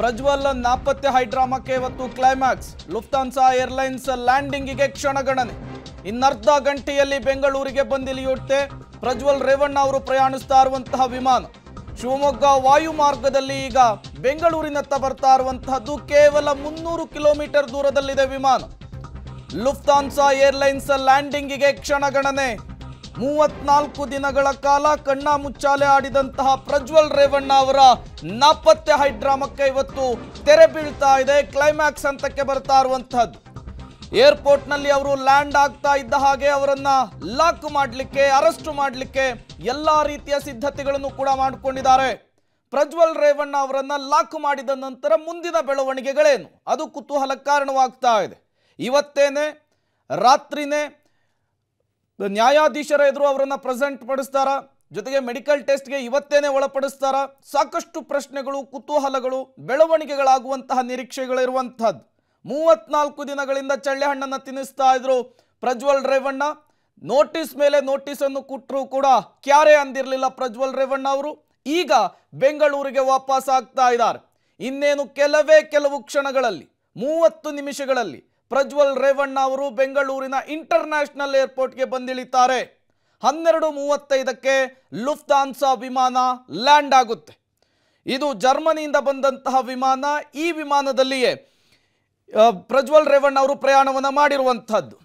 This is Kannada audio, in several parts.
ಪ್ರಜ್ವಲ್ ನಾಪತ್ತೆ ಹೈಡ್ರಾಮಕ್ಕೆ ಇವತ್ತು ಕ್ಲೈಮ್ಯಾಕ್ಸ್ ಲುಫ್ತಾನ್ಸಾ ಏರ್ಲೈನ್ಸ್ ಲ್ಯಾಂಡಿಂಗಿಗೆ ಕ್ಷಣಗಣನೆ ಇನ್ನರ್ಧ ಗಂಟೆಯಲ್ಲಿ ಬೆಂಗಳೂರಿಗೆ ಬಂದಿಳಿಯುತ್ತೆ ಪ್ರಜ್ವಲ್ ರೇವಣ್ಣ ಅವರು ಪ್ರಯಾಣಿಸ್ತಾ ಇರುವಂತಹ ವಿಮಾನ ಶಿವಮೊಗ್ಗ ವಾಯು ಮಾರ್ಗದಲ್ಲಿ ಈಗ ಬೆಂಗಳೂರಿನತ್ತ ಬರ್ತಾ ಇರುವಂತಹದ್ದು ಕೇವಲ ಮುನ್ನೂರು ಕಿಲೋಮೀಟರ್ ದೂರದಲ್ಲಿದೆ ವಿಮಾನ ಲುಫ್ತಾನ್ಸಾ ಏರ್ಲೈನ್ಸ್ ಲ್ಯಾಂಡಿಂಗಿಗೆ ಕ್ಷಣಗಣನೆ ಮೂವತ್ನಾಲ್ಕು ದಿನಗಳ ಕಾಲ ಕಣ್ಣಾಮುಚ್ಚಾಲೆ ಮುಚ್ಚಾಲೆ ಆಡಿದಂತಹ ಪ್ರಜ್ವಲ್ ರೇವಣ್ಣ ಅವರ ನಾಪತ್ತೆ ಹೈಡ್ರಾಮಕ್ಕೆ ಇವತ್ತು ತೆರೆ ಬೀಳ್ತಾ ಇದೆ ಕ್ಲೈಮ್ಯಾಕ್ಸ್ ಹಂತಕ್ಕೆ ಬರ್ತಾ ಇರುವಂತಹದ್ದು ಏರ್ಪೋರ್ಟ್ನಲ್ಲಿ ಅವರು ಲ್ಯಾಂಡ್ ಆಗ್ತಾ ಇದ್ದ ಹಾಗೆ ಅವರನ್ನ ಲಾಕ್ ಮಾಡಲಿಕ್ಕೆ ಅರೆಸ್ಟ್ ಮಾಡಲಿಕ್ಕೆ ಎಲ್ಲ ರೀತಿಯ ಸಿದ್ಧತೆಗಳನ್ನು ಕೂಡ ಮಾಡಿಕೊಂಡಿದ್ದಾರೆ ಪ್ರಜ್ವಲ್ ರೇವಣ್ಣ ಅವರನ್ನ ಲಾಕ್ ಮಾಡಿದ ನಂತರ ಮುಂದಿನ ಬೆಳವಣಿಗೆಗಳೇನು ಅದು ಕುತೂಹಲ ಕಾರಣವಾಗ್ತಾ ಇದೆ ಇವತ್ತೇನೆ ರಾತ್ರಿನೇ ನ್ಯಾಯಾಧೀಶರ ಎದುರು ಅವರನ್ನು ಪ್ರೆಸೆಂಟ್ ಪಡಿಸ್ತಾರ ಜೊತೆಗೆ ಮೆಡಿಕಲ್ ಟೆಸ್ಟ್ಗೆ ಇವತ್ತೇನೆ ಒಳಪಡಿಸ್ತಾರ ಸಾಕಷ್ಟು ಪ್ರಶ್ನೆಗಳು ಕುತೂಹಲಗಳು ಬೆಳವಣಿಗೆಗಳಾಗುವಂತಹ ನಿರೀಕ್ಷೆಗಳಿರುವಂಥದ್ದು ಮೂವತ್ನಾಲ್ಕು ದಿನಗಳಿಂದ ಚಳ್ಳೆಹಣ್ಣನ್ನು ತಿನ್ನಿಸ್ತಾ ಇದ್ರು ಪ್ರಜ್ವಲ್ ರೇವಣ್ಣ ನೋಟಿಸ್ ಮೇಲೆ ಅನ್ನು ಕೊಟ್ಟರು ಕೂಡ ಕ್ಯಾರೆ ಅಂದಿರಲಿಲ್ಲ ಪ್ರಜ್ವಲ್ ರೇವಣ್ಣ ಅವರು ಈಗ ಬೆಂಗಳೂರಿಗೆ ವಾಪಸ್ ಆಗ್ತಾ ಇದ್ದಾರೆ ಇನ್ನೇನು ಕೆಲವೇ ಕೆಲವು ಕ್ಷಣಗಳಲ್ಲಿ ಮೂವತ್ತು ನಿಮಿಷಗಳಲ್ಲಿ ಪ್ರಜ್ವಲ್ ರೇವಣ್ಣ ಅವರು ಬೆಂಗಳೂರಿನ ಇಂಟರ್ನ್ಯಾಷನಲ್ ಏರ್ಪೋರ್ಟ್ಗೆ ಬಂದಿಳಿತಾರೆ ಹನ್ನೆರಡು ಮೂವತ್ತೈದಕ್ಕೆ ಲುಫ್ತಾನ್ಸಾ ವಿಮಾನ ಲ್ಯಾಂಡ್ ಆಗುತ್ತೆ ಇದು ಜರ್ಮನಿಯಿಂದ ಬಂದಂತಹ ವಿಮಾನ ಈ ವಿಮಾನದಲ್ಲಿಯೇ ಪ್ರಜ್ವಲ್ ರೇವಣ್ಣ ಅವರು ಪ್ರಯಾಣವನ್ನು ಮಾಡಿರುವಂಥದ್ದು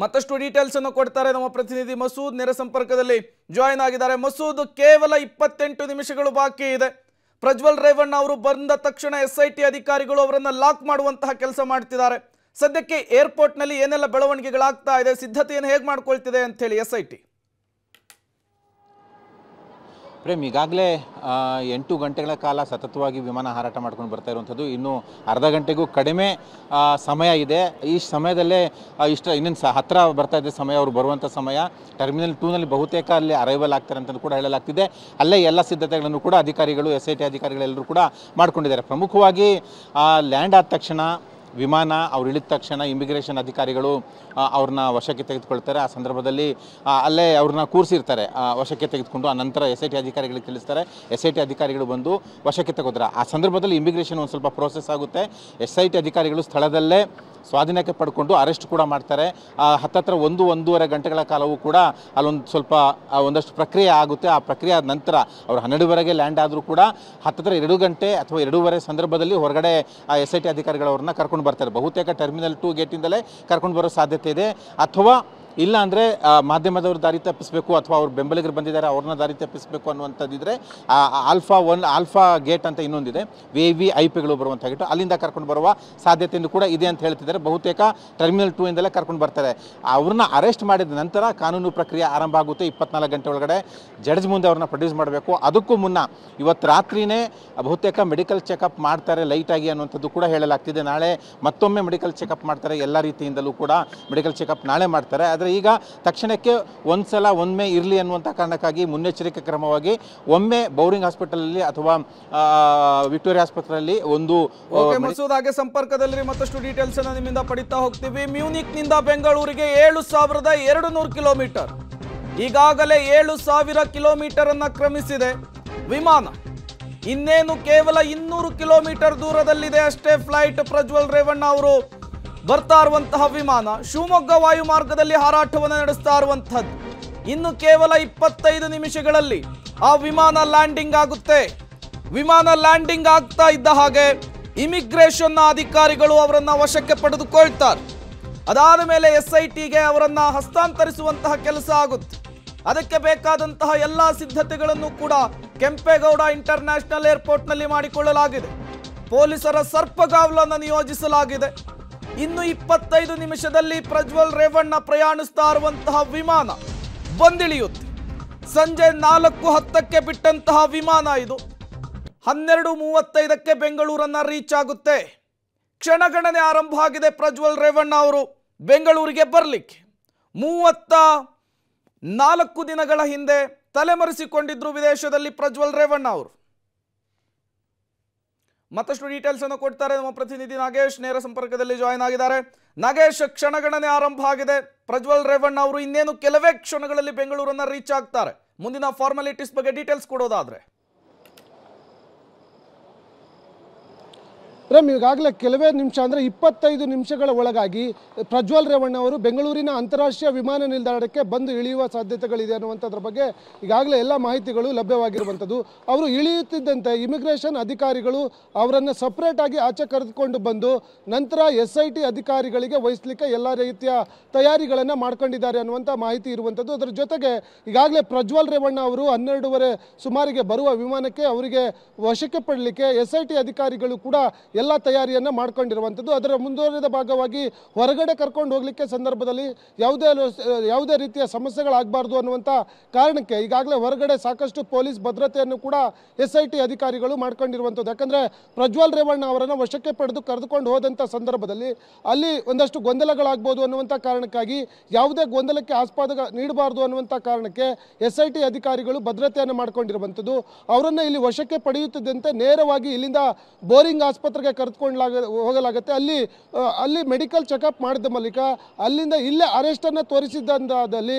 ಮತ್ತಷ್ಟು ಡೀಟೇಲ್ಸ್ ಅನ್ನು ಕೊಡ್ತಾರೆ ನಮ್ಮ ಪ್ರತಿನಿಧಿ ಮಸೂದ್ ನೇರ ಸಂಪರ್ಕದಲ್ಲಿ ಜಾಯಿನ್ ಆಗಿದ್ದಾರೆ ಮಸೂದ್ ಕೇವಲ ಇಪ್ಪತ್ತೆಂಟು ನಿಮಿಷಗಳು ಬಾಕಿ ಇದೆ ಪ್ರಜ್ವಲ್ ರೇವಣ್ಣ ಅವರು ಬಂದ ತಕ್ಷಣ ಎಸ್ ಐ ಟಿ ಅಧಿಕಾರಿಗಳು ಅವರನ್ನು ಲಾಕ್ ಮಾಡುವಂತಹ ಕೆಲಸ ಮಾಡ್ತಿದ್ದಾರೆ ಸದ್ಯಕ್ಕೆ ಏರ್ಪೋರ್ಟ್ನಲ್ಲಿ ಏನೆಲ್ಲ ಬೆಳವಣಿಗೆಗಳಾಗ್ತಾ ಇದೆ ಸಿದ್ಧತೆಯನ್ನು ಹೇಗೆ ಮಾಡ್ಕೊಳ್ತಿದೆ ಅಂತ ಹೇಳಿ ಎಸ್ ಐ ಟಿ ಪ್ರೇಮ್ ಈಗಾಗಲೇ ಎಂಟು ಗಂಟೆಗಳ ಕಾಲ ಸತತವಾಗಿ ವಿಮಾನ ಹಾರಾಟ ಮಾಡ್ಕೊಂಡು ಬರ್ತಾ ಇರುವಂಥದ್ದು ಇನ್ನು ಅರ್ಧ ಗಂಟೆಗೂ ಕಡಿಮೆ ಸಮಯ ಇದೆ ಈ ಸಮಯದಲ್ಲೇ ಇಷ್ಟು ಇನ್ನೊಂದು ಹತ್ತಿರ ಬರ್ತಾ ಇದ್ದ ಸಮಯ ಅವರು ಬರುವಂಥ ಸಮಯ ಟರ್ಮಿನಲ್ ಟೂನಲ್ಲಿ ಬಹುತೇಕ ಅಲ್ಲಿ ಅರೈವಲ್ ಆಗ್ತಾರೆ ಅಂತಂದು ಕೂಡ ಹೇಳಲಾಗ್ತಿದೆ ಅಲ್ಲೇ ಎಲ್ಲ ಸಿದ್ಧತೆಗಳನ್ನು ಕೂಡ ಅಧಿಕಾರಿಗಳು ಎಸ್ ಐ ಟಿ ಅಧಿಕಾರಿಗಳೆಲ್ಲರೂ ಕೂಡ ಮಾಡಿಕೊಂಡಿದ್ದಾರೆ ಪ್ರಮುಖವಾಗಿ ಲ್ಯಾಂಡ್ ಆದ ತಕ್ಷಣ ವಿಮಾನ ಅವ್ರು ಇಳಿದ ತಕ್ಷಣ ಇಮಿಗ್ರೇಷನ್ ಅಧಿಕಾರಿಗಳು ಅವ್ರನ್ನ ವಶಕ್ಕೆ ತೆಗೆದುಕೊಳ್ತಾರೆ ಆ ಸಂದರ್ಭದಲ್ಲಿ ಅಲ್ಲೇ ಅವ್ರನ್ನ ಕೂರಿಸಿರ್ತಾರೆ ವಶಕ್ಕೆ ತೆಗೆದುಕೊಂಡು ಆ ನಂತರ ಎಸ್ ಐ ಟಿ ಅಧಿಕಾರಿಗಳಿಗೆ ತಿಳಿಸ್ತಾರೆ ಎಸ್ ಐ ಟಿ ಅಧಿಕಾರಿಗಳು ಬಂದು ವಶಕ್ಕೆ ತೆಗೋದ್ರೆ ಆ ಸಂದರ್ಭದಲ್ಲಿ ಇಮಿಗ್ರೇಷನ್ ಒಂದು ಸ್ವಲ್ಪ ಪ್ರೋಸೆಸ್ ಆಗುತ್ತೆ ಎಸ್ ಐ ಟಿ ಅಧಿಕಾರಿಗಳು ಸ್ಥಳದಲ್ಲೇ ಸ್ವಾಧೀನಕ್ಕೆ ಪಡ್ಕೊಂಡು ಅರೆಸ್ಟ್ ಕೂಡ ಮಾಡ್ತಾರೆ ಹತ್ತತ್ರ ಒಂದು ಒಂದೂವರೆ ಗಂಟೆಗಳ ಕಾಲವೂ ಕೂಡ ಅಲ್ಲೊಂದು ಸ್ವಲ್ಪ ಒಂದಷ್ಟು ಪ್ರಕ್ರಿಯೆ ಆಗುತ್ತೆ ಆ ಪ್ರಕ್ರಿಯೆ ಆದ ನಂತರ ಅವರು ಹನ್ನೆರಡುವರೆಗೆ ಲ್ಯಾಂಡ್ ಆದರೂ ಕೂಡ ಹತ್ತತ್ರ ಎರಡು ಗಂಟೆ ಅಥವಾ ಎರಡೂವರೆ ಸಂದರ್ಭದಲ್ಲಿ ಹೊರಗಡೆ ಎಸ್ ಐ ಟಿ ಅಧಿಕಾರಿಗಳವ್ರನ್ನ ಕರ್ಕೊಂಡು ಕರ್ಕೊಂಡು ಬರ್ತಾರೆ ಬಹುತೇಕ ಟರ್ಮಿನಲ್ ಟು ಗೇಟಿಂದಲೇ ಕರ್ಕೊಂಡು ಬರೋ ಸಾಧ್ಯತೆ ಇದೆ ಅಥವಾ ಇಲ್ಲ ಅಂದರೆ ಮಾಧ್ಯಮದವರು ದಾರಿ ತಪ್ಪಿಸಬೇಕು ಅಥವಾ ಅವ್ರ ಬೆಂಬಲಿಗರು ಬಂದಿದ್ದಾರೆ ಅವ್ರನ್ನ ದಾರಿ ತಪ್ಪಿಸಬೇಕು ಅನ್ನುವಂಥದ್ದಿದ್ರೆ ಆಲ್ಫಾ ಒನ್ ಆಲ್ಫಾ ಗೇಟ್ ಅಂತ ಇನ್ನೊಂದಿದೆ ವಿ ವಿ ಐ ಪಿಗಳು ಬರುವಂಥ ಅಲ್ಲಿಂದ ಕರ್ಕೊಂಡು ಬರುವ ಸಾಧ್ಯತೆಯಿಂದ ಕೂಡ ಇದೆ ಅಂತ ಹೇಳ್ತಿದ್ದಾರೆ ಬಹುತೇಕ ಟರ್ಮಿನಲ್ ಟೂ ಇಂದಲೇ ಕರ್ಕೊಂಡು ಬರ್ತಾರೆ ಅವ್ರನ್ನ ಅರೆಸ್ಟ್ ಮಾಡಿದ ನಂತರ ಕಾನೂನು ಪ್ರಕ್ರಿಯೆ ಆರಂಭ ಆಗುತ್ತೆ ಇಪ್ಪತ್ನಾಲ್ಕು ಗಂಟೆ ಒಳಗಡೆ ಜಡ್ಜ್ ಮುಂದೆ ಅವ್ರನ್ನ ಪ್ರೊಡ್ಯೂಸ್ ಮಾಡಬೇಕು ಅದಕ್ಕೂ ಮುನ್ನ ಇವತ್ತು ರಾತ್ರಿಯೇ ಬಹುತೇಕ ಮೆಡಿಕಲ್ ಚೆಕಪ್ ಮಾಡ್ತಾರೆ ಲೈಟಾಗಿ ಅನ್ನುವಂಥದ್ದು ಕೂಡ ಹೇಳಲಾಗ್ತಿದೆ ನಾಳೆ ಮತ್ತೊಮ್ಮೆ ಮೆಡಿಕಲ್ ಚೆಕಪ್ ಮಾಡ್ತಾರೆ ಎಲ್ಲ ರೀತಿಯಿಂದಲೂ ಕೂಡ ಮೆಡಿಕಲ್ ಚೆಕಪ್ ನಾಳೆ ಮಾಡ್ತಾರೆ ಆದರೆ ಈಗ ತಕ್ಷಣಕ್ಕೆ ಒಂದ್ಸಲ ಸಲ ಒಮ್ಮೆ ಇರಲಿ ಅನ್ನುವಂಥ ಕಾರಣಕ್ಕಾಗಿ ಮುನ್ನೆಚ್ಚರಿಕೆ ಕ್ರಮವಾಗಿ ಒಮ್ಮೆ ಬೌರಿಂಗ್ ಹಾಸ್ಪಿಟಲಲ್ಲಿ ಅಥವಾ ವಿಕ್ಟೋರಿಯಾ ಆಸ್ಪತ್ರೆಯಲ್ಲಿ ಒಂದು ಹಾಗೆ ಸಂಪರ್ಕದಲ್ಲಿ ಮತ್ತಷ್ಟು ಡೀಟೇಲ್ಸ್ ಅನ್ನು ನಿಮ್ಮಿಂದ ಪಡಿತಾ ಹೋಗ್ತೀವಿ ಮ್ಯೂನಿಕ್ ನಿಂದ ಬೆಂಗಳೂರಿಗೆ ಏಳು ಸಾವಿರದ ಎರಡು ನೂರು ಕಿಲೋಮೀಟರ್ ಈಗಾಗಲೇ ಏಳು ಸಾವಿರ ಕಿಲೋಮೀಟರ್ ಅನ್ನ ಕ್ರಮಿಸಿದೆ ವಿಮಾನ ಇನ್ನೇನು ಕೇವಲ ಇನ್ನೂರು ಕಿಲೋಮೀಟರ್ ದೂರದಲ್ಲಿದೆ ಅಷ್ಟೇ ಫ್ಲೈಟ್ ಪ್ರಜ್ವಲ್ ರೇವಣ್ಣ ಅವರು ಬರ್ತಾ ಇರುವಂತಹ ವಿಮಾನ ಶಿವಮೊಗ್ಗ ವಾಯುಮಾರ್ಗದಲ್ಲಿ ಹಾರಾಟವನ್ನು ನಡೆಸ್ತಾ ಇರುವಂತಹದ್ದು ಇನ್ನು ಕೇವಲ ಇಪ್ಪತ್ತೈದು ನಿಮಿಷಗಳಲ್ಲಿ ಆ ವಿಮಾನ ಲ್ಯಾಂಡಿಂಗ್ ಆಗುತ್ತೆ ವಿಮಾನ ಲ್ಯಾಂಡಿಂಗ್ ಆಗ್ತಾ ಇದ್ದ ಹಾಗೆ ಇಮಿಗ್ರೇಷನ್ ಅಧಿಕಾರಿಗಳು ಅವರನ್ನ ವಶಕ್ಕೆ ಪಡೆದುಕೊಳ್ತಾರೆ ಅದಾದ ಮೇಲೆ ಎಸ್ ಐ ಟಿಗೆ ಅವರನ್ನ ಹಸ್ತಾಂತರಿಸುವಂತಹ ಕೆಲಸ ಆಗುತ್ತೆ ಅದಕ್ಕೆ ಬೇಕಾದಂತಹ ಎಲ್ಲ ಸಿದ್ಧತೆಗಳನ್ನು ಕೂಡ ಕೆಂಪೇಗೌಡ ಇಂಟರ್ನ್ಯಾಷನಲ್ ಏರ್ಪೋರ್ಟ್ನಲ್ಲಿ ಮಾಡಿಕೊಳ್ಳಲಾಗಿದೆ ಪೊಲೀಸರ ಸರ್ಪಗಾವಲನ್ನು ನಿಯೋಜಿಸಲಾಗಿದೆ ಇನ್ನು ಇಪ್ಪತ್ತೈದು ನಿಮಿಷದಲ್ಲಿ ಪ್ರಜ್ವಲ್ ರೇವಣ್ಣ ಪ್ರಯಾಣಿಸ್ತಾ ಇರುವಂತಹ ವಿಮಾನ ಬಂದಿಳಿಯುತ್ತೆ ಸಂಜೆ ನಾಲ್ಕು ಹತ್ತಕ್ಕೆ ಬಿಟ್ಟಂತಹ ವಿಮಾನ ಇದು ಹನ್ನೆರಡು ಮೂವತ್ತೈದಕ್ಕೆ ಬೆಂಗಳೂರನ್ನ ರೀಚ್ ಆಗುತ್ತೆ ಕ್ಷಣಗಣನೆ ಆರಂಭ ಆಗಿದೆ ಪ್ರಜ್ವಲ್ ರೇವಣ್ಣ ಅವರು ಬೆಂಗಳೂರಿಗೆ ಬರಲಿಕ್ಕೆ ಮೂವತ್ತ ನಾಲ್ಕು ದಿನಗಳ ಹಿಂದೆ ತಲೆಮರೆಸಿಕೊಂಡಿದ್ರು ವಿದೇಶದಲ್ಲಿ ಪ್ರಜ್ವಲ್ ರೇವಣ್ಣ ಅವರು ಮತ್ತಷ್ಟು ಡೀಟೇಲ್ಸ್ ಅನ್ನು ಕೊಡ್ತಾರೆ ನಮ್ಮ ಪ್ರತಿನಿಧಿ ನಾಗೇಶ್ ನೇರ ಸಂಪರ್ಕದಲ್ಲಿ ಜಾಯಿನ್ ಆಗಿದ್ದಾರೆ ನಾಗೇಶ್ ಕ್ಷಣಗಣನೆ ಆರಂಭ ಆಗಿದೆ ಪ್ರಜ್ವಲ್ ರೇವಣ್ಣ ಅವರು ಇನ್ನೇನು ಕೆಲವೇ ಕ್ಷಣಗಳಲ್ಲಿ ಬೆಂಗಳೂರನ್ನ ರೀಚ್ ಆಗ್ತಾರೆ ಮುಂದಿನ ಫಾರ್ಮಾಲಿಟೀಸ್ ಬಗ್ಗೆ ಡೀಟೇಲ್ಸ್ ಕೊಡೋದಾದ್ರೆ ರಮ್ ಈಗಾಗಲೇ ಕೆಲವೇ ನಿಮಿಷ ಅಂದರೆ ಇಪ್ಪತ್ತೈದು ನಿಮಿಷಗಳ ಒಳಗಾಗಿ ಪ್ರಜ್ವಲ್ ರೇವಣ್ಣ ಅವರು ಬೆಂಗಳೂರಿನ ಅಂತಾರಾಷ್ಟ್ರೀಯ ವಿಮಾನ ನಿಲ್ದಾಣಕ್ಕೆ ಬಂದು ಇಳಿಯುವ ಸಾಧ್ಯತೆಗಳಿದೆ ಅನ್ನುವಂಥದ್ರ ಬಗ್ಗೆ ಈಗಾಗಲೇ ಎಲ್ಲ ಮಾಹಿತಿಗಳು ಲಭ್ಯವಾಗಿರುವಂಥದ್ದು ಅವರು ಇಳಿಯುತ್ತಿದ್ದಂತೆ ಇಮಿಗ್ರೇಷನ್ ಅಧಿಕಾರಿಗಳು ಅವರನ್ನು ಸಪ್ರೇಟಾಗಿ ಆಚೆ ಕರೆದುಕೊಂಡು ಬಂದು ನಂತರ ಎಸ್ ಐ ಟಿ ಅಧಿಕಾರಿಗಳಿಗೆ ವಹಿಸಲಿಕ್ಕೆ ಎಲ್ಲ ರೀತಿಯ ತಯಾರಿಗಳನ್ನು ಮಾಡ್ಕೊಂಡಿದ್ದಾರೆ ಅನ್ನುವಂಥ ಮಾಹಿತಿ ಇರುವಂಥದ್ದು ಅದರ ಜೊತೆಗೆ ಈಗಾಗಲೇ ಪ್ರಜ್ವಲ್ ರೇವಣ್ಣ ಅವರು ಹನ್ನೆರಡೂವರೆ ಸುಮಾರಿಗೆ ಬರುವ ವಿಮಾನಕ್ಕೆ ಅವರಿಗೆ ವಶಕ್ಕೆ ಪಡಲಿಕ್ಕೆ ಎಸ್ ಐ ಟಿ ಅಧಿಕಾರಿಗಳು ಕೂಡ ಎಲ್ಲ ತಯಾರಿಯನ್ನು ಮಾಡ್ಕೊಂಡಿರುವಂಥದ್ದು ಅದರ ಮುಂದುವರಿದ ಭಾಗವಾಗಿ ಹೊರಗಡೆ ಕರ್ಕೊಂಡು ಹೋಗಲಿಕ್ಕೆ ಸಂದರ್ಭದಲ್ಲಿ ಯಾವುದೇ ಯಾವುದೇ ರೀತಿಯ ಸಮಸ್ಯೆಗಳಾಗಬಾರ್ದು ಅನ್ನುವಂಥ ಕಾರಣಕ್ಕೆ ಈಗಾಗಲೇ ಹೊರಗಡೆ ಸಾಕಷ್ಟು ಪೊಲೀಸ್ ಭದ್ರತೆಯನ್ನು ಕೂಡ ಎಸ್ ಐ ಟಿ ಅಧಿಕಾರಿಗಳು ಮಾಡ್ಕೊಂಡಿರುವಂಥದ್ದು ಯಾಕಂದರೆ ಪ್ರಜ್ವಲ್ ರೇವಣ್ಣ ಅವರನ್ನು ವಶಕ್ಕೆ ಪಡೆದು ಕರೆದುಕೊಂಡು ಹೋದಂಥ ಸಂದರ್ಭದಲ್ಲಿ ಅಲ್ಲಿ ಒಂದಷ್ಟು ಗೊಂದಲಗಳಾಗ್ಬೋದು ಅನ್ನುವಂಥ ಕಾರಣಕ್ಕಾಗಿ ಯಾವುದೇ ಗೊಂದಲಕ್ಕೆ ಆಸ್ಪಾದ ನೀಡಬಾರ್ದು ಅನ್ನುವಂಥ ಕಾರಣಕ್ಕೆ ಎಸ್ ಐ ಟಿ ಅಧಿಕಾರಿಗಳು ಭದ್ರತೆಯನ್ನು ಮಾಡಿಕೊಂಡಿರುವಂಥದ್ದು ಅವರನ್ನು ಇಲ್ಲಿ ವಶಕ್ಕೆ ಪಡೆಯುತ್ತಿದ್ದಂತೆ ನೇರವಾಗಿ ಇಲ್ಲಿಂದ ಬೋರಿಂಗ್ ಆಸ್ಪತ್ರೆಗೆ ಜಿಲ್ಲೆಗೆ ಕರೆದುಕೊಂಡ್ಲಾಗ ಹೋಗಲಾಗುತ್ತೆ ಅಲ್ಲಿ ಅಲ್ಲಿ ಮೆಡಿಕಲ್ ಚೆಕಪ್ ಮಾಡಿದ ಬಳಿಕ ಅಲ್ಲಿಂದ ಇಲ್ಲೇ ಅರೆಸ್ಟನ್ನು ತೋರಿಸಿದ್ದಲ್ಲಿ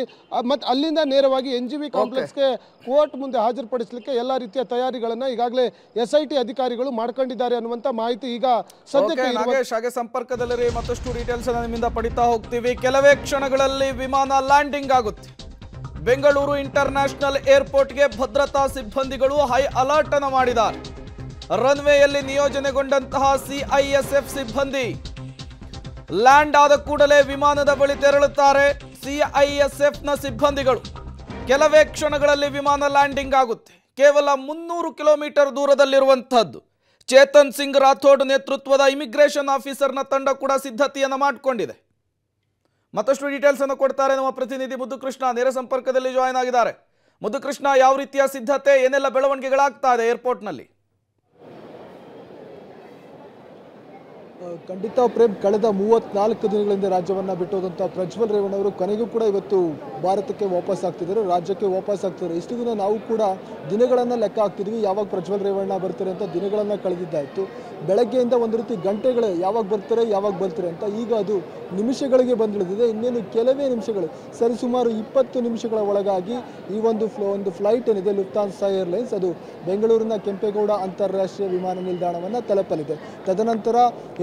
ಮತ್ತು ಅಲ್ಲಿಂದ ನೇರವಾಗಿ ಎನ್ ಜಿ ಬಿ ಕಾಂಪ್ಲೆಕ್ಸ್ಗೆ ಕೋರ್ಟ್ ಮುಂದೆ ಹಾಜರುಪಡಿಸಲಿಕ್ಕೆ ಎಲ್ಲ ರೀತಿಯ ತಯಾರಿಗಳನ್ನು ಈಗಾಗಲೇ ಎಸ್ ಐ ಟಿ ಅಧಿಕಾರಿಗಳು ಮಾಡ್ಕೊಂಡಿದ್ದಾರೆ ಅನ್ನುವಂಥ ಮಾಹಿತಿ ಈಗ ಸದ್ಯಕ್ಕೆ ನಾಗೇಶ್ ಹಾಗೆ ಸಂಪರ್ಕದಲ್ಲಿ ಮತ್ತಷ್ಟು ಡೀಟೇಲ್ಸ್ ನಿಮ್ಮಿಂದ ಪಡಿತಾ ಹೋಗ್ತೀವಿ ಕೆಲವೇ ಕ್ಷಣಗಳಲ್ಲಿ ವಿಮಾನ ಲ್ಯಾಂಡಿಂಗ್ ಆಗುತ್ತೆ ಬೆಂಗಳೂರು ಇಂಟರ್ ನ್ಯಾಷನಲ್ ಏರ್ಪೋರ್ಟ್ಗೆ ಭದ್ರತಾ ಸಿಬ್ಬಂದಿಗಳು ಹೈ ಅಲರ್ಟ್ ಅನ್ನು ಮಾಡಿದ್ದಾರೆ ರನ್ವೇಯಲ್ಲಿ ನಿಯೋಜನೆಗೊಂಡಂತಹ ಸಿಐಎಸ್ಎಫ್ ಸಿಬ್ಬಂದಿ ಲ್ಯಾಂಡ್ ಆದ ಕೂಡಲೇ ವಿಮಾನದ ಬಳಿ ತೆರಳುತ್ತಾರೆ ಸಿಐಎಸ್ಎಫ್ನ ಸಿಬ್ಬಂದಿಗಳು ಕೆಲವೇ ಕ್ಷಣಗಳಲ್ಲಿ ವಿಮಾನ ಲ್ಯಾಂಡಿಂಗ್ ಆಗುತ್ತೆ ಕೇವಲ ಮುನ್ನೂರು ಕಿಲೋಮೀಟರ್ ದೂರದಲ್ಲಿರುವಂತಹದ್ದು ಚೇತನ್ ಸಿಂಗ್ ರಾಥೋಡ್ ನೇತೃತ್ವದ ಇಮಿಗ್ರೇಷನ್ ಆಫೀಸರ್ನ ತಂಡ ಕೂಡ ಸಿದ್ಧತೆಯನ್ನು ಮಾಡಿಕೊಂಡಿದೆ ಮತ್ತಷ್ಟು ಡೀಟೇಲ್ಸ್ ಅನ್ನು ಕೊಡ್ತಾರೆ ನಮ್ಮ ಪ್ರತಿನಿಧಿ ಮುದ್ದುಕೃಷ್ಣ ನೇರ ಸಂಪರ್ಕದಲ್ಲಿ ಜಾಯಿನ್ ಆಗಿದ್ದಾರೆ ಮುದ್ದುಕೃಷ್ಣ ಯಾವ ರೀತಿಯ ಸಿದ್ಧತೆ ಏನೆಲ್ಲ ಬೆಳವಣಿಗೆಗಳಾಗ್ತಾ ಇದೆ ಏರ್ಪೋರ್ಟ್ನಲ್ಲಿ ಖಂಡಿತ ಪ್ರೇಮ್ ಕಳೆದ ಮೂವತ್ನಾಲ್ಕು ದಿನಗಳಿಂದ ರಾಜ್ಯವನ್ನು ಬಿಟ್ಟೋದಂಥ ಪ್ರಜ್ವಲ್ ಅವರು ಕೊನೆಗೂ ಕೂಡ ಇವತ್ತು ಭಾರತಕ್ಕೆ ವಾಪಸ್ ಆಗ್ತಿದ್ದಾರೆ ರಾಜ್ಯಕ್ಕೆ ವಾಪಸ್ ಆಗ್ತಿದ್ದಾರೆ ಇಷ್ಟು ದಿನ ನಾವು ಕೂಡ ದಿನಗಳನ್ನು ಲೆಕ್ಕ ಹಾಕ್ತಿದ್ವಿ ಯಾವಾಗ ಪ್ರಜ್ವಲ್ ರೇವಣ್ಣ ಬರ್ತಾರೆ ಅಂತ ದಿನಗಳನ್ನು ಕಳೆದಿದ್ದಾಯಿತು ಬೆಳಗ್ಗೆಯಿಂದ ಒಂದು ರೀತಿ ಗಂಟೆಗಳೇ ಯಾವಾಗ ಬರ್ತಾರೆ ಯಾವಾಗ ಬರ್ತಾರೆ ಅಂತ ಈಗ ಅದು ನಿಮಿಷಗಳಿಗೆ ಬಂದಿಳಿದಿದೆ ಇನ್ನೇನು ಕೆಲವೇ ನಿಮಿಷಗಳು ಸರಿಸುಮಾರು ಇಪ್ಪತ್ತು ನಿಮಿಷಗಳ ಒಳಗಾಗಿ ಈ ಒಂದು ಫ್ಲೋ ಒಂದು ಫ್ಲೈಟ್ ಏನಿದೆ ಲುಫ್ತಾನ್ಸಾ ಏರ್ಲೈನ್ಸ್ ಅದು ಬೆಂಗಳೂರಿನ ಕೆಂಪೇಗೌಡ ಅಂತಾರಾಷ್ಟ್ರೀಯ ವಿಮಾನ ನಿಲ್ದಾಣವನ್ನು ತಲುಪಲಿದೆ ತದನಂತರ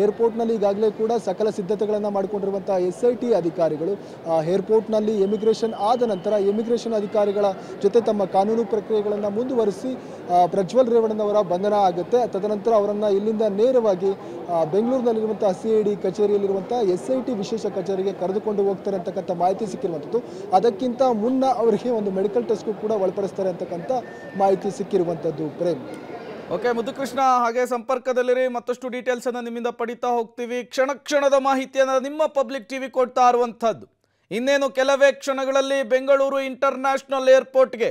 ಏರ್ಪೋರ್ಟ್ನಲ್ಲಿ ಈಗಾಗಲೇ ಕೂಡ ಸಕಲ ಸಿದ್ಧತೆಗಳನ್ನು ಮಾಡಿಕೊಂಡಿರುವಂಥ ಎಸ್ ಐ ಟಿ ಅಧಿಕಾರಿಗಳು ಏರ್ಪೋರ್ಟ್ನಲ್ಲಿ ಎಮಿಗ್ರೇಷನ್ ಆದ ನಂತರ ಎಮಿಗ್ರೇಷನ್ ಅಧಿಕಾರಿಗಳ ಜೊತೆ ತಮ್ಮ ಕಾನೂನು ಪ್ರಕ್ರಿಯೆಗಳನ್ನು ಮುಂದುವರಿಸಿ ಪ್ರಜ್ವಲ್ ರೇವಣ್ಣನವರ ಬಂಧನ ಆಗುತ್ತೆ ತದನಂತರ ಅವರನ್ನು ಇಲ್ಲಿಂದ ನೇರವಾಗಿ ಬೆಂಗಳೂರಿನಲ್ಲಿರುವಂಥ ಸಿ ಐ ಡಿ ಕಚೇರಿಯಲ್ಲಿರುವಂಥ ಎಸ್ ಐ ಟಿ ವಿಶೇಷ ಕಚೇರಿಗೆ ಕರೆದುಕೊಂಡು ಹೋಗ್ತಾರೆ ಅಂತಕ್ಕಂಥ ಮಾಹಿತಿ ಸಿಕ್ಕಿರುವಂಥದ್ದು ಅದಕ್ಕಿಂತ ಮುನ್ನ ಅವರಿಗೆ ಒಂದು ಮೆಡಿಕಲ್ ಟೆಸ್ಟ್ಗೂ ಕೂಡ ಒಳಪಡಿಸ್ತಾರೆ ಅಂತಕ್ಕಂಥ ಮಾಹಿತಿ ಸಿಕ್ಕಿರುವಂಥದ್ದು ಪ್ರೇಮ್ ಓಕೆ ಮುದುಕೃಷ್ಣ ಹಾಗೆ ಸಂಪರ್ಕದಲ್ಲಿರಿ ಮತ್ತಷ್ಟು ಡೀಟೇಲ್ಸ್ ಅನ್ನು ನಿಮ್ಮಿಂದ ಪಡಿತಾ ಹೋಗ್ತೀವಿ ಕ್ಷಣ ಕ್ಷಣದ ಮಾಹಿತಿಯನ್ನು ನಿಮ್ಮ ಪಬ್ಲಿಕ್ ಟಿವಿ ಕೊಡ್ತಾ ಇರುವಂಥದ್ದು ಇನ್ನೇನು ಕೆಲವೇ ಕ್ಷಣಗಳಲ್ಲಿ ಬೆಂಗಳೂರು ಇಂಟರ್ ನ್ಯಾಷನಲ್ ಏರ್ಪೋರ್ಟ್ಗೆ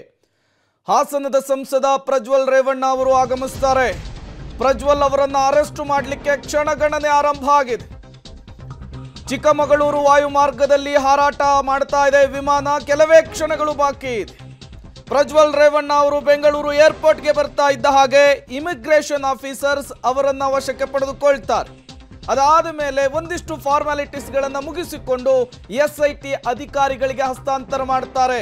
ಹಾಸನದ ಸಂಸದ ಪ್ರಜ್ವಲ್ ರೇವಣ್ಣ ಅವರು ಆಗಮಿಸ್ತಾರೆ ಪ್ರಜ್ವಲ್ ಅವರನ್ನು ಅರೆಸ್ಟ್ ಮಾಡಲಿಕ್ಕೆ ಕ್ಷಣಗಣನೆ ಆರಂಭ ಆಗಿದೆ ಚಿಕ್ಕಮಗಳೂರು ವಾಯುಮಾರ್ಗದಲ್ಲಿ ಹಾರಾಟ ಮಾಡ್ತಾ ಇದೆ ವಿಮಾನ ಕೆಲವೇ ಕ್ಷಣಗಳು ಬಾಕಿ ಇದೆ ಪ್ರಜ್ವಲ್ ರೇವಣ್ಣ ಅವರು ಬೆಂಗಳೂರು ಏರ್ಪೋರ್ಟ್ಗೆ ಬರ್ತಾ ಇದ್ದ ಹಾಗೆ ಇಮಿಗ್ರೇಷನ್ ಆಫೀಸರ್ಸ್ ಅವರನ್ನ ವಶಕ್ಕೆ ಪಡೆದುಕೊಳ್ತಾರೆ ಅದಾದ ಮೇಲೆ ಒಂದಿಷ್ಟು ಫಾರ್ಮ್ಯಾಲಿಟೀಸ್ಗಳನ್ನು ಮುಗಿಸಿಕೊಂಡು ಎಸ್ ಐ ಟಿ ಅಧಿಕಾರಿಗಳಿಗೆ ಹಸ್ತಾಂತರ ಮಾಡ್ತಾರೆ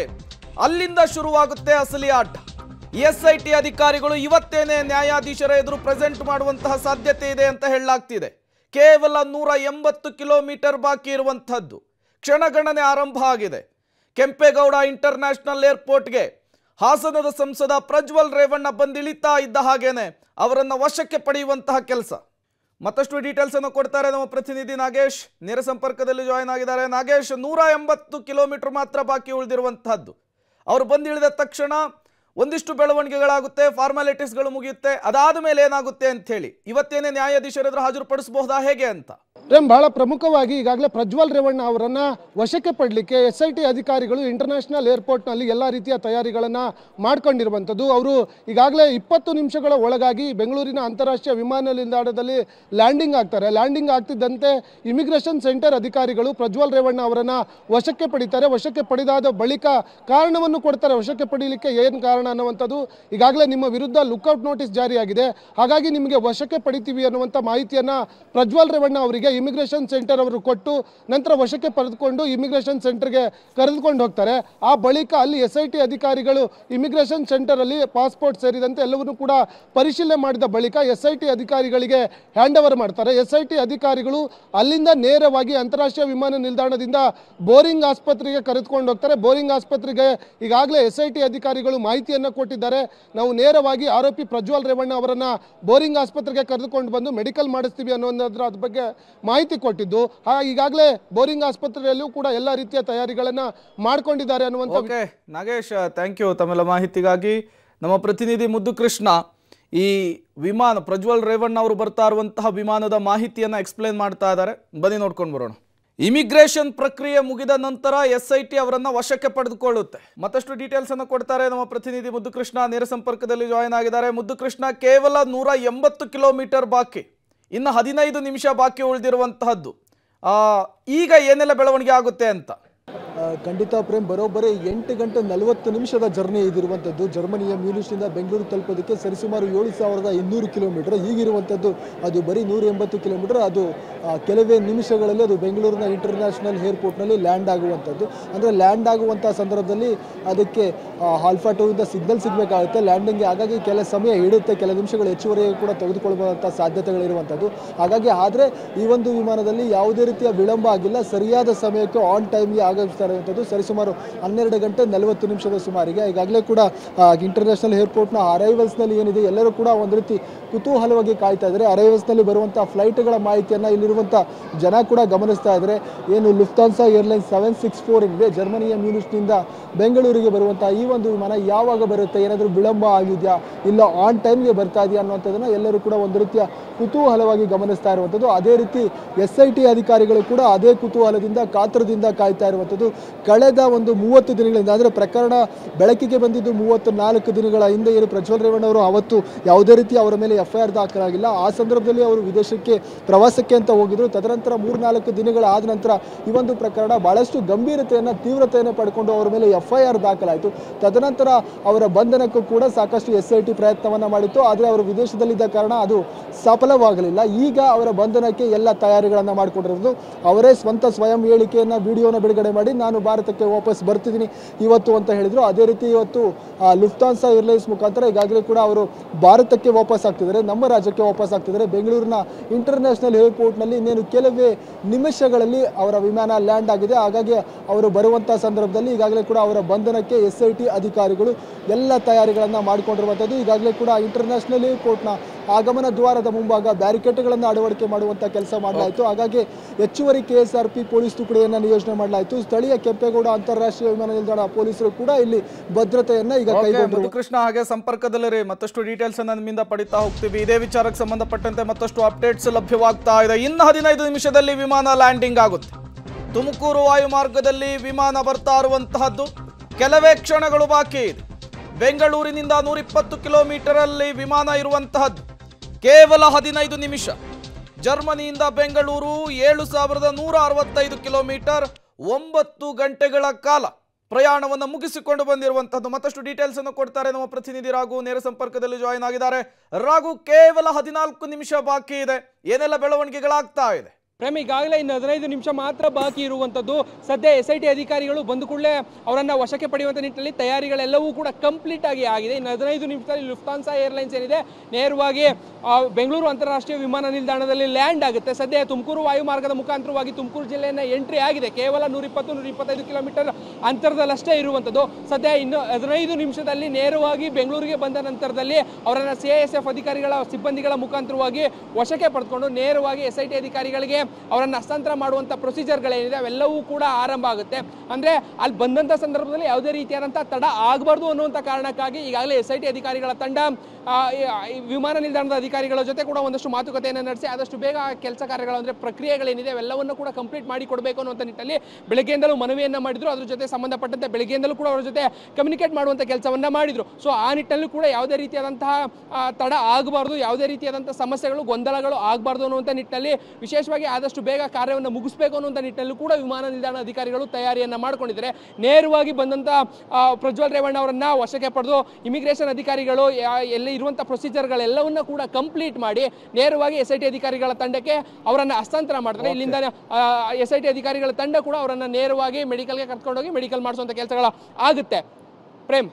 ಅಲ್ಲಿಂದ ಶುರುವಾಗುತ್ತೆ ಅಸಲಿ ಆಟ ಎಸ್ ಐ ಟಿ ಅಧಿಕಾರಿಗಳು ಇವತ್ತೇನೆ ನ್ಯಾಯಾಧೀಶರ ಎದುರು ಪ್ರೆಸೆಂಟ್ ಮಾಡುವಂತಹ ಸಾಧ್ಯತೆ ಇದೆ ಅಂತ ಹೇಳಲಾಗ್ತಿದೆ ಕೇವಲ ನೂರ ಎಂಬತ್ತು ಕಿಲೋಮೀಟರ್ ಬಾಕಿ ಇರುವಂಥದ್ದು ಕ್ಷಣಗಣನೆ ಆರಂಭ ಆಗಿದೆ ಕೆಂಪೇಗೌಡ ಇಂಟರ್ನ್ಯಾಷನಲ್ ಏರ್ಪೋರ್ಟ್ಗೆ ಹಾಸನದ ಸಂಸದ ಪ್ರಜ್ವಲ್ ರೇವಣ್ಣ ಬಂದಿಳಿತಾ ಇದ್ದ ಹಾಗೇನೆ ಅವರನ್ನು ವಶಕ್ಕೆ ಪಡೆಯುವಂತಹ ಕೆಲಸ ಮತ್ತಷ್ಟು ಡೀಟೇಲ್ಸ್ ಅನ್ನು ಕೊಡ್ತಾರೆ ನಮ್ಮ ಪ್ರತಿನಿಧಿ ನಾಗೇಶ್ ನೇರ ಸಂಪರ್ಕದಲ್ಲಿ ಜಾಯಿನ್ ಆಗಿದ್ದಾರೆ ನಾಗೇಶ್ ನೂರ ಎಂಬತ್ತು ಕಿಲೋಮೀಟರ್ ಮಾತ್ರ ಬಾಕಿ ಉಳಿದಿರುವಂತಹದ್ದು ಅವರು ಬಂದಿಳಿದ ತಕ್ಷಣ ಒಂದಿಷ್ಟು ಬೆಳವಣಿಗೆಗಳಾಗುತ್ತೆ ಫಾರ್ಮಾಲಿಟೀಸ್ಗಳು ಮುಗಿಯುತ್ತೆ ಅದಾದ ಮೇಲೆ ಏನಾಗುತ್ತೆ ಅಂತ ಹೇಳಿ ಇವತ್ತೇನೆ ನ್ಯಾಯಾಧೀಶರ ಹಾಜರುಪಡಿಸಬಹುದಾ ಹೇಗೆ ಅಂತ ಪ್ರೇಮ್ ಬಹಳ ಪ್ರಮುಖವಾಗಿ ಈಗಾಗಲೇ ಪ್ರಜ್ವಲ್ ರೇವಣ್ಣ ಅವರನ್ನು ವಶಕ್ಕೆ ಪಡಲಿಕ್ಕೆ ಎಸ್ ಐ ಟಿ ಅಧಿಕಾರಿಗಳು ಇಂಟರ್ನ್ಯಾಷನಲ್ ಏರ್ಪೋರ್ಟ್ನಲ್ಲಿ ಎಲ್ಲ ರೀತಿಯ ತಯಾರಿಗಳನ್ನು ಮಾಡ್ಕೊಂಡಿರುವಂಥದ್ದು ಅವರು ಈಗಾಗಲೇ ಇಪ್ಪತ್ತು ನಿಮಿಷಗಳ ಒಳಗಾಗಿ ಬೆಂಗಳೂರಿನ ಅಂತಾರಾಷ್ಟ್ರೀಯ ವಿಮಾನ ನಿಲ್ದಾಣದಲ್ಲಿ ಲ್ಯಾಂಡಿಂಗ್ ಆಗ್ತಾರೆ ಲ್ಯಾಂಡಿಂಗ್ ಆಗ್ತಿದ್ದಂತೆ ಇಮಿಗ್ರೇಷನ್ ಸೆಂಟರ್ ಅಧಿಕಾರಿಗಳು ಪ್ರಜ್ವಲ್ ರೇವಣ್ಣ ಅವರನ್ನು ವಶಕ್ಕೆ ಪಡಿತಾರೆ ವಶಕ್ಕೆ ಪಡೆದಾದ ಬಳಿಕ ಕಾರಣವನ್ನು ಕೊಡ್ತಾರೆ ವಶಕ್ಕೆ ಪಡೀಲಿಕ್ಕೆ ಏನು ಕಾರಣ ಅನ್ನುವಂಥದ್ದು ಈಗಾಗಲೇ ನಿಮ್ಮ ವಿರುದ್ಧ ಲುಕ್ಔಟ್ ನೋಟಿಸ್ ಜಾರಿಯಾಗಿದೆ ಹಾಗಾಗಿ ನಿಮಗೆ ವಶಕ್ಕೆ ಪಡಿತೀವಿ ಅನ್ನುವಂಥ ಮಾಹಿತಿಯನ್ನು ಪ್ರಜ್ವಲ್ ರೇವಣ್ಣ ಅವರಿಗೆ ಇಮಿಗ್ರೇಷನ್ ಸೆಂಟರ್ ಅವರು ಕೊಟ್ಟು ನಂತರ ವಶಕ್ಕೆ ಪಡೆದುಕೊಂಡು ಇಮಿಗ್ರೇಷನ್ ಸೆಂಟರ್ಗೆ ಕರೆದುಕೊಂಡು ಹೋಗ್ತಾರೆ ಆ ಬಳಿಕ ಅಲ್ಲಿ ಎಸ್ ಐ ಟಿ ಅಧಿಕಾರಿಗಳು ಇಮಿಗ್ರೇಷನ್ ಸೆಂಟರಲ್ಲಿ ಪಾಸ್ಪೋರ್ಟ್ ಸೇರಿದಂತೆ ಎಲ್ಲವನ್ನು ಕೂಡ ಪರಿಶೀಲನೆ ಮಾಡಿದ ಬಳಿಕ ಎಸ್ ಐ ಟಿ ಅಧಿಕಾರಿಗಳಿಗೆ ಹ್ಯಾಂಡ್ ಓವರ್ ಮಾಡ್ತಾರೆ ಎಸ್ ಐ ಟಿ ಅಧಿಕಾರಿಗಳು ಅಲ್ಲಿಂದ ನೇರವಾಗಿ ಅಂತಾರಾಷ್ಟ್ರೀಯ ವಿಮಾನ ನಿಲ್ದಾಣದಿಂದ ಬೋರಿಂಗ್ ಆಸ್ಪತ್ರೆಗೆ ಕರೆದುಕೊಂಡು ಹೋಗ್ತಾರೆ ಬೋರಿಂಗ್ ಆಸ್ಪತ್ರೆಗೆ ಈಗಾಗಲೇ ಎಸ್ ಐ ಟಿ ಅಧಿಕಾರಿಗಳು ಮಾಹಿತಿಯನ್ನು ಕೊಟ್ಟಿದ್ದಾರೆ ನಾವು ನೇರವಾಗಿ ಆರೋಪಿ ಪ್ರಜ್ವಲ್ ರೇವಣ್ಣ ಅವರನ್ನು ಬೋರಿಂಗ್ ಆಸ್ಪತ್ರೆಗೆ ಕರೆದುಕೊಂಡು ಬಂದು ಮೆಡಿಕಲ್ ಮಾಡಿಸ್ತೀವಿ ಅನ್ನೋದ್ರ ಬಗ್ಗೆ ಮಾಹಿತಿ ಕೊಟ್ಟಿದ್ದು ಈಗಾಗಲೇ ಬೋರಿಂಗ್ ಆಸ್ಪತ್ರೆಯಲ್ಲೂ ಕೂಡ ಎಲ್ಲ ರೀತಿಯ ತಯಾರಿಗಳನ್ನು ಮಾಡಿಕೊಂಡಿದ್ದಾರೆ ಅನ್ನುವಂಥ ನಾಗೇಶ್ ಥ್ಯಾಂಕ್ ಯು ತಮ್ಮೆಲ್ಲ ಮಾಹಿತಿಗಾಗಿ ನಮ್ಮ ಪ್ರತಿನಿಧಿ ಮುದ್ದು ಕೃಷ್ಣ ಈ ವಿಮಾನ ಪ್ರಜ್ವಲ್ ರೇವಣ್ಣ ಅವರು ಬರ್ತಾ ಇರುವಂತಹ ವಿಮಾನದ ಮಾಹಿತಿಯನ್ನು ಎಕ್ಸ್ಪ್ಲೇನ್ ಮಾಡ್ತಾ ಇದ್ದಾರೆ ಬನ್ನಿ ನೋಡ್ಕೊಂಡು ಬರೋಣ ಇಮಿಗ್ರೇಷನ್ ಪ್ರಕ್ರಿಯೆ ಮುಗಿದ ನಂತರ ಎಸ್ ಐ ಟಿ ಅವರನ್ನು ವಶಕ್ಕೆ ಪಡೆದುಕೊಳ್ಳುತ್ತೆ ಮತ್ತಷ್ಟು ಡೀಟೇಲ್ಸ್ ಅನ್ನು ಕೊಡ್ತಾರೆ ನಮ್ಮ ಪ್ರತಿನಿಧಿ ಮುದ್ದು ಕೃಷ್ಣ ನೇರ ಸಂಪರ್ಕದಲ್ಲಿ ಜಾಯಿನ್ ಆಗಿದ್ದಾರೆ ಮುದ್ದು ಕೃಷ್ಣ ಕೇವಲ ನೂರ ಎಂಬತ್ತು ಕಿಲೋಮೀಟರ್ ಬಾಕಿ ಇನ್ನು ಹದಿನೈದು ನಿಮಿಷ ಬಾಕಿ ಉಳಿದಿರುವಂತಹದ್ದು ಈಗ ಏನೆಲ್ಲ ಬೆಳವಣಿಗೆ ಆಗುತ್ತೆ ಅಂತ ಖಂಡಿತ ಪ್ರೇಮ್ ಬರೋಬ್ಬರಿ ಎಂಟು ಗಂಟೆ ನಲವತ್ತು ನಿಮಿಷದ ಜರ್ನಿ ಇದಿರುವಂಥದ್ದು ಜರ್ಮನಿಯ ಮ್ಯೂನಿಷ್ನಿಂದ ಬೆಂಗಳೂರು ತಲುಪೋದಕ್ಕೆ ಸರಿಸುಮಾರು ಏಳು ಸಾವಿರದ ಇನ್ನೂರು ಕಿಲೋಮೀಟರ್ ಈಗಿರುವಂಥದ್ದು ಅದು ಬರೀ ನೂರ ಎಂಬತ್ತು ಕಿಲೋಮೀಟರ್ ಅದು ಕೆಲವೇ ನಿಮಿಷಗಳಲ್ಲಿ ಅದು ಬೆಂಗಳೂರಿನ ಇಂಟರ್ನ್ಯಾಷನಲ್ ಏರ್ಪೋರ್ಟ್ನಲ್ಲಿ ಲ್ಯಾಂಡ್ ಆಗುವಂಥದ್ದು ಅಂದರೆ ಲ್ಯಾಂಡ್ ಆಗುವಂಥ ಸಂದರ್ಭದಲ್ಲಿ ಅದಕ್ಕೆ ಆಲ್ಫಾ ಇಂದ ಸಿಗ್ನಲ್ ಸಿಗಬೇಕಾಗುತ್ತೆ ಲ್ಯಾಂಡಿಂಗ್ಗೆ ಹಾಗಾಗಿ ಕೆಲ ಸಮಯ ಹಿಡುತ್ತೆ ಕೆಲ ನಿಮಿಷಗಳು ಹೆಚ್ಚುವರಿ ಕೂಡ ತೆಗೆದುಕೊಳ್ಳುವಂಥ ಸಾಧ್ಯತೆಗಳಿರುವಂಥದ್ದು ಹಾಗಾಗಿ ಆದರೆ ಈ ಒಂದು ವಿಮಾನದಲ್ಲಿ ಯಾವುದೇ ರೀತಿಯ ವಿಳಂಬ ಆಗಿಲ್ಲ ಸರಿಯಾದ ಸಮಯಕ್ಕೆ ಆನ್ ಟೈಮ್ಗೆ ಆಗ ಸರಿ ಇರುವಂಥದ್ದು ಸರಿಸುಮಾರು ಹನ್ನೆರಡು ಗಂಟೆ ನಲವತ್ತು ನಿಮಿಷದ ಸುಮಾರಿಗೆ ಈಗಾಗಲೇ ಕೂಡ ಇಂಟರ್ನ್ಯಾಷನಲ್ ಏರ್ಪೋರ್ಟ್ನ ಅರೈವಲ್ಸ್ನಲ್ಲಿ ಏನಿದೆ ಎಲ್ಲರೂ ಕೂಡ ಒಂದು ರೀತಿ ಕುತೂಹಲವಾಗಿ ಕಾಯ್ತಾ ಇದ್ದಾರೆ ಅರೈವಲ್ಸ್ನಲ್ಲಿ ಬರುವಂಥ ಫ್ಲೈಟ್ಗಳ ಮಾಹಿತಿಯನ್ನು ಇಲ್ಲಿರುವಂಥ ಜನ ಕೂಡ ಗಮನಿಸ್ತಾ ಇದ್ದಾರೆ ಏನು Lufthansa airlines seven six four ಏನಿದೆ ಜರ್ಮನಿಯ ಮ್ಯೂನಿಸ್ನಿಂದ ಬೆಂಗಳೂರಿಗೆ ಬರುವಂಥ ಈ ಒಂದು ವಿಮಾನ ಯಾವಾಗ ಬರುತ್ತೆ ಏನಾದರೂ ವಿಳಂಬ ಆಗಿದೆಯಾ ಇಲ್ಲ ಆನ್ ಟೈಮ್ಗೆ ಬರ್ತಾ ಇದೆಯಾ ಅನ್ನುವಂಥದ್ದನ್ನು ಎಲ್ಲರೂ ಕೂಡ ಒಂದು ರೀತಿಯ ಕುತೂಹಲವಾಗಿ ಗಮನಿಸ್ತಾ ಇರುವಂಥದ್ದು ಅದೇ ರೀತಿ ಎಸ್ ಐ ಟಿ ಅಧಿಕಾರಿಗಳು ಕೂಡ ಅದೇ ಕುತೂಹಲದಿಂದ ಕಾತ್ರದಿಂದ ಕಾಯ್ತಾ ಇರುವಂಥದ್ದು ಕಳೆದ ಒಂದು ಮೂವತ್ತು ದಿನಗಳಿಂದ ಅಂದರೆ ಪ್ರಕರಣ ಬೆಳಕಿಗೆ ಬಂದಿದ್ದು ಮೂವತ್ತು ನಾಲ್ಕು ದಿನಗಳ ಹಿಂದೆ ಏನು ಪ್ರಜ್ವಲ್ ಅವರು ಅವತ್ತು ಯಾವುದೇ ರೀತಿ ಅವರ ಮೇಲೆ ಎಫ್ ಐ ಆರ್ ದಾಖಲಾಗಿಲ್ಲ ಆ ಸಂದರ್ಭದಲ್ಲಿ ಅವರು ವಿದೇಶಕ್ಕೆ ಪ್ರವಾಸಕ್ಕೆ ಅಂತ ಹೋಗಿದ್ರು ತದನಂತರ ಮೂರು ದಿನಗಳ ದಿನಗಳಾದ ನಂತರ ಈ ಒಂದು ಪ್ರಕರಣ ಬಹಳಷ್ಟು ಗಂಭೀರತೆಯನ್ನು ತೀವ್ರತೆಯನ್ನು ಪಡ್ಕೊಂಡು ಅವರ ಮೇಲೆ ಎಫ್ ಐ ಆರ್ ದಾಖಲಾಯಿತು ತದನಂತರ ಅವರ ಬಂಧನಕ್ಕೂ ಕೂಡ ಸಾಕಷ್ಟು ಎಸ್ ಐ ಟಿ ಪ್ರಯತ್ನವನ್ನು ಮಾಡಿತ್ತು ಆದರೆ ಅವರು ವಿದೇಶದಲ್ಲಿದ್ದ ಕಾರಣ ಅದು ಸಫಲವಾಗಲಿಲ್ಲ ಈಗ ಅವರ ಬಂಧನಕ್ಕೆ ಎಲ್ಲ ತಯಾರಿಗಳನ್ನು ಮಾಡಿಕೊಂಡಿರೋದು ಅವರೇ ಸ್ವಂತ ಸ್ವಯಂ ಹೇಳಿಕೆಯನ್ನು ವಿಡಿಯೋನ ಬಿಡುಗಡೆ ಮಾಡಿ ನಾನು ಭಾರತಕ್ಕೆ ವಾಪಸ್ ಬರ್ತಿದ್ದೀನಿ ಇವತ್ತು ಅಂತ ಹೇಳಿದರು ಅದೇ ರೀತಿ ಇವತ್ತು ಲುಫ್ತಾನ್ಸಾ ಏರ್ಲೈನ್ಸ್ ಮುಖಾಂತರ ಈಗಾಗಲೇ ಕೂಡ ಅವರು ಭಾರತಕ್ಕೆ ವಾಪಸ್ ಆಗ್ತಿದ್ದಾರೆ ನಮ್ಮ ರಾಜ್ಯಕ್ಕೆ ವಾಪಸ್ ಆಗ್ತಿದ್ದಾರೆ ಬೆಂಗಳೂರಿನ ಇಂಟರ್ನ್ಯಾಷನಲ್ ಏರ್ಪೋರ್ಟ್ನಲ್ಲಿ ಇನ್ನೇನು ಕೆಲವೇ ನಿಮಿಷಗಳಲ್ಲಿ ಅವರ ವಿಮಾನ ಲ್ಯಾಂಡ್ ಆಗಿದೆ ಹಾಗಾಗಿ ಅವರು ಬರುವಂಥ ಸಂದರ್ಭದಲ್ಲಿ ಈಗಾಗಲೇ ಕೂಡ ಅವರ ಬಂಧನಕ್ಕೆ ಎಸ್ ಐ ಟಿ ಅಧಿಕಾರಿಗಳು ಎಲ್ಲ ತಯಾರಿಗಳನ್ನು ಮಾಡಿಕೊಂಡಿರುವಂಥದ್ದು ಈಗಾಗಲೇ ಕೂಡ ಇಂಟರ್ನ್ಯಾಷನಲ್ ಏರ್ಪೋರ್ಟ್ನ ಆಗಮನ ದ್ವಾರದ ಮುಂಭಾಗ ಬ್ಯಾರಿಕೇಡ್ಗಳನ್ನು ಅಳವಡಿಕೆ ಮಾಡುವಂತಹ ಕೆಲಸ ಮಾಡಲಾಯಿತು ಹಾಗಾಗಿ ಹೆಚ್ಚುವರಿ K S R P police ತುಕಡಿಯನ್ನು ನಿಯೋಜನೆ ಮಾಡಲಾಯಿತು ಸ್ಥಳೀಯ ಕೆಂಪೇಗೌಡ ಅಂತಾರಾಷ್ಟ್ರೀಯ ವಿಮಾನ ನಿಲ್ದಾಣ ಪೊಲೀಸರು ಕೂಡ ಇಲ್ಲಿ ಭದ್ರತೆಯನ್ನು ಈಗ ಕೃಷ್ಣ ಹಾಗೆ ಸಂಪರ್ಕದಲ್ಲಿ ಮತ್ತಷ್ಟು ಡೀಟೇಲ್ಸ್ ನಿಮ್ಮಿಂದ ಪಡಿತಾ ಹೋಗ್ತೀವಿ ಇದೇ ವಿಚಾರಕ್ಕೆ ಸಂಬಂಧಪಟ್ಟಂತೆ ಮತ್ತಷ್ಟು ಅಪ್ಡೇಟ್ಸ್ ಲಭ್ಯವಾಗ್ತಾ ಇದೆ ಇನ್ನು ಹದಿನೈದು ನಿಮಿಷದಲ್ಲಿ ವಿಮಾನ ಲ್ಯಾಂಡಿಂಗ್ ಆಗುತ್ತೆ ತುಮಕೂರು ವಾಯುಮಾರ್ಗದಲ್ಲಿ ವಿಮಾನ ಬರ್ತಾ ಇರುವಂತಹದ್ದು ಕೆಲವೇ ಕ್ಷಣಗಳು ಬಾಕಿ ಇದೆ ಬೆಂಗಳೂರಿನಿಂದ ನೂರಿಪ್ಪತ್ತು ಕಿಲೋಮೀಟರಲ್ಲಿ ವಿಮಾನ ಇರುವಂತಹದ್ದು ಕೇವಲ ಹದಿನೈದು ನಿಮಿಷ ಜರ್ಮನಿಯಿಂದ ಬೆಂಗಳೂರು ಏಳು ಸಾವಿರದ ನೂರ ಅರವತ್ತೈದು ಕಿಲೋಮೀಟರ್ ಒಂಬತ್ತು ಗಂಟೆಗಳ ಕಾಲ ಪ್ರಯಾಣವನ್ನು ಮುಗಿಸಿಕೊಂಡು ಬಂದಿರುವಂತಹದ್ದು ಮತ್ತಷ್ಟು ಡೀಟೇಲ್ಸ್ ಅನ್ನು ಕೊಡ್ತಾರೆ ನಮ್ಮ ಪ್ರತಿನಿಧಿ ರಾಘು ನೇರ ಸಂಪರ್ಕದಲ್ಲಿ ಜಾಯಿನ್ ಆಗಿದ್ದಾರೆ ರಾಘು ಕೇವಲ ಹದಿನಾಲ್ಕು ನಿಮಿಷ ಬಾಕಿ ಇದೆ ಏನೆಲ್ಲ ಬೆಳವಣಿಗೆಗಳಾಗ್ತಾ ಇದೆ ಪ್ರೇಮ ಈಗಾಗಲೇ ಇನ್ನು ಹದಿನೈದು ನಿಮಿಷ ಮಾತ್ರ ಬಾಕಿ ಇರುವಂಥದ್ದು ಸದ್ಯ ಎಸ್ ಐ ಟಿ ಅಧಿಕಾರಿಗಳು ಬಂದು ಕೂಡಲೇ ಅವರನ್ನು ವಶಕ್ಕೆ ಪಡೆಯುವಂಥ ನಿಟ್ಟಿನಲ್ಲಿ ತಯಾರಿಗಳೆಲ್ಲವೂ ಕೂಡ ಕಂಪ್ಲೀಟ್ ಆಗಿ ಆಗಿದೆ ಇನ್ನು ಹದಿನೈದು ನಿಮಿಷದಲ್ಲಿ ಲುಫ್ತಾನ್ಸಾ ಏರ್ಲೈನ್ಸ್ ಏನಿದೆ ನೇರವಾಗಿ ಬೆಂಗಳೂರು ಅಂತಾರಾಷ್ಟ್ರೀಯ ವಿಮಾನ ನಿಲ್ದಾಣದಲ್ಲಿ ಲ್ಯಾಂಡ್ ಆಗುತ್ತೆ ಸದ್ಯ ತುಮಕೂರು ವಾಯುಮಾರ್ಗದ ಮುಖಾಂತರವಾಗಿ ತುಮಕೂರು ಜಿಲ್ಲೆಯನ್ನು ಎಂಟ್ರಿ ಆಗಿದೆ ಕೇವಲ ನೂರಿಪ್ಪತ್ತು ನೂರ ಇಪ್ಪತ್ತೈದು ಕಿಲೋಮೀಟರ್ ಅಂತರದಲ್ಲಷ್ಟೇ ಇರುವಂಥದ್ದು ಸದ್ಯ ಇನ್ನು ಹದಿನೈದು ನಿಮಿಷದಲ್ಲಿ ನೇರವಾಗಿ ಬೆಂಗಳೂರಿಗೆ ಬಂದ ನಂತರದಲ್ಲಿ ಅವರನ್ನು ಸಿ ಎಸ್ ಎಫ್ ಅಧಿಕಾರಿಗಳ ಸಿಬ್ಬಂದಿಗಳ ಮುಖಾಂತರವಾಗಿ ವಶಕ್ಕೆ ಪಡೆದುಕೊಂಡು ನೇರವಾಗಿ ಎಸ್ ಐ ಟಿ ಅಧಿಕಾರಿಗಳಿಗೆ ಅವರನ್ನು ಹಸ್ತಾಂತರ ಮಾಡುವಂಥ ಪ್ರೊಸೀಜರ್ಗಳೇನಿದೆ ಅವೆಲ್ಲವೂ ಕೂಡ ಆರಂಭ ಆಗುತ್ತೆ ಅಂದರೆ ಅಲ್ಲಿ ಬಂದಂಥ ಸಂದರ್ಭದಲ್ಲಿ ಯಾವುದೇ ರೀತಿಯಾದಂಥ ತಡ ಆಗಬಾರ್ದು ಅನ್ನುವಂಥ ಕಾರಣಕ್ಕಾಗಿ ಈಗಾಗಲೇ ಎಸ್ ಐ ಟಿ ಅಧಿಕಾರಿಗಳ ತಂಡ ವಿಮಾನ ನಿಲ್ದಾಣದ ಅಧಿಕಾರಿಗಳ ಜೊತೆ ಕೂಡ ಒಂದಷ್ಟು ಮಾತುಕತೆಯನ್ನು ನಡೆಸಿ ಆದಷ್ಟು ಬೇಗ ಕೆಲಸ ಕಾರ್ಯಗಳು ಅಂದರೆ ಪ್ರಕ್ರಿಯೆಗಳೇನಿದೆ ಅವೆಲ್ಲವನ್ನು ಕೂಡ ಕಂಪ್ಲೀಟ್ ಮಾಡಿ ಕೊಡಬೇಕು ಅನ್ನುವಂಥ ನಿಟ್ಟಲ್ಲಿ ಬೆಳಗ್ಗೆಯಿಂದಲೂ ಮನವಿಯನ್ನು ಮಾಡಿದ್ರು ಅದ್ರ ಜೊತೆ ಸಂಬಂಧಪಟ್ಟಂತೆ ಬೆಳಗ್ಗೆಯಿಂದಲೂ ಕೂಡ ಅವರ ಜೊತೆ ಕಮ್ಯುನಿಕೇಟ್ ಮಾಡುವಂಥ ಕೆಲಸವನ್ನು ಮಾಡಿದರು ಸೊ ಆ ನಿಟ್ಟಿನಲ್ಲೂ ಕೂಡ ಯಾವುದೇ ರೀತಿಯಾದಂತಹ ತಡ ಆಗಬಾರ್ದು ಯಾವುದೇ ರೀತಿಯಾದಂಥ ಸಮಸ್ಯೆಗಳು ಗೊಂದಲಗಳು ಆಗಬಾರ್ದು ಅನ್ನುವಂಥ ನಿಟ್ಟಿನಲ್ಲಿ ವಿಶೇಷವಾಗಿ ಆದಷ್ಟು ಬೇಗ ಕಾರ್ಯವನ್ನು ಮುಗಿಸಬೇಕು ಅನ್ನುವಂಥ ನಿಟ್ಟಲ್ಲೂ ಕೂಡ ವಿಮಾನ ನಿಲ್ದಾಣ ಅಧಿಕಾರಿಗಳು ತಯಾರಿಯನ್ನು ಮಾಡಿಕೊಂಡಿದ್ದಾರೆ ನೇರವಾಗಿ ಬಂದಂಥ ಪ್ರಜ್ವಲ್ ರೇವಣ್ಣ ಅವರನ್ನು ವಶಕ್ಕೆ ಪಡೆದು ಇಮಿಗ್ರೇಷನ್ ಅಧಿಕಾರಿಗಳು ಎಲ್ಲಿ ಇರುವಂಥ ಪ್ರೊಸೀಜರ್ಗಳೆಲ್ಲವನ್ನ ಕೂಡ ಕಂಪ್ಲೀಟ್ ಮಾಡಿ ನೇರವಾಗಿ ಎಸ್ ಐ ಟಿ ಅಧಿಕಾರಿಗಳ ತಂಡಕ್ಕೆ ಅವರನ್ನು ಹಸ್ತಾಂತರ ಮಾಡ್ತಾರೆ ಇಲ್ಲಿಂದ ಎಸ್ ಐ ಟಿ ಅಧಿಕಾರಿಗಳ ತಂಡ ಕೂಡ ಅವರನ್ನು ನೇರವಾಗಿ ಮೆಡಿಕಲ್ಗೆ ಕರ್ಕೊಂಡೋಗಿ ಮೆಡಿಕಲ್ ಮಾಡಿಸುವಂಥ ಕೆಲಸಗಳ ಆಗುತ್ತೆ ಪ್ರೇಮ್